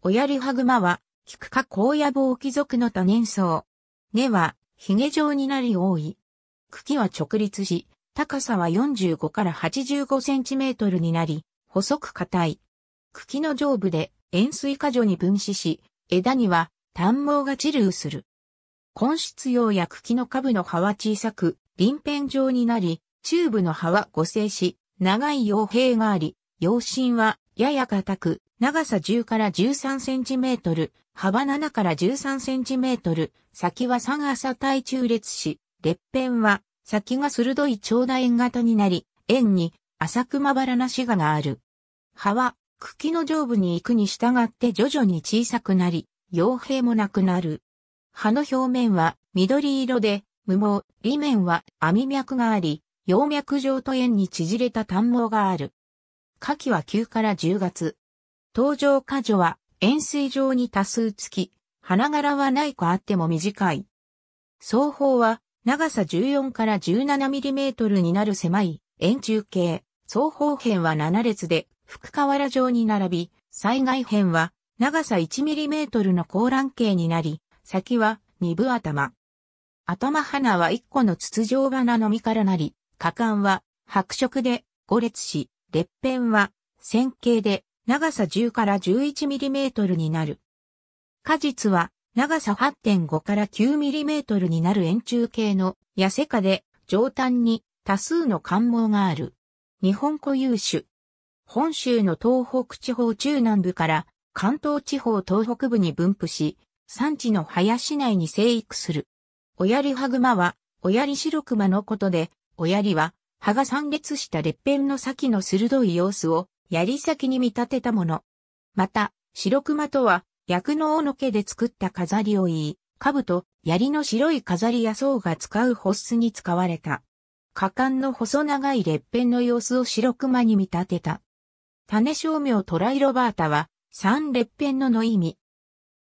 親リハグマは、キク科高野棒貴族の多年草。根は、髭状になり多い。茎は直立し、高さは45から85センチメートルになり、細く硬い。茎の上部で円錐果女に分子し、枝には短毛が治ルする。根室葉や茎の下部の葉は小さく、輪片状になり、中部の葉は互生し、長い葉兵があり、葉身はやや硬く、長さ10から13センチメートル、幅7から13センチメートル、先は三朝体中列し、裂片は先が鋭い長大円型になり、円に浅くまばらなしががある。葉は茎の上部に行くに従って徐々に小さくなり、傭兵もなくなる。葉の表面は緑色で、無毛、裏面は網脈があり、葉脈状と円に縮れた短毛がある。夏季は9から10月。登場果樹は円錐状に多数付き、花柄はない子あっても短い。双方は長さ14から17ミリメートルになる狭い円柱形。双方辺は7列で、福河原状に並び、災害辺は長さ1ミリメートルの高蘭形になり、先は二分頭。頭花は1個の筒状花の実からなり、果敢は白色で5列し、列片は線形で長さ10から1 1トルになる。果実は長さ8.5から9トルになる円柱形の痩せ科で上端に多数の関門がある。日本固有種。本州の東北地方中南部から関東地方東北部に分布し、産地の林内に生育する。オヤリハグマは、オヤリシロクマのことで、オヤリは、葉が散列した裂片の先の鋭い様子を槍先に見立てたもの。また、白熊とは、薬の尾の毛で作った飾りを言い、兜、槍の白い飾りや層が使うホスに使われた。果敢の細長い裂片の様子を白熊に見立てた。種照明トライロバータは、三裂片のの意味。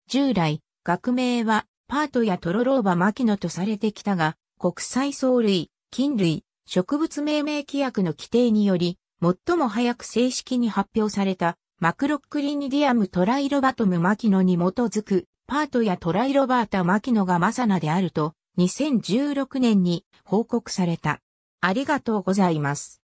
従来、学名は、パートやトロローバキノとされてきたが、国際藻類、菌類、植物命名規約の規定により、最も早く正式に発表された、マクロックリニディアムトライロバトムマキノに基づく、パートやトライロバータマキノがマサナであると、2016年に報告された。ありがとうございます。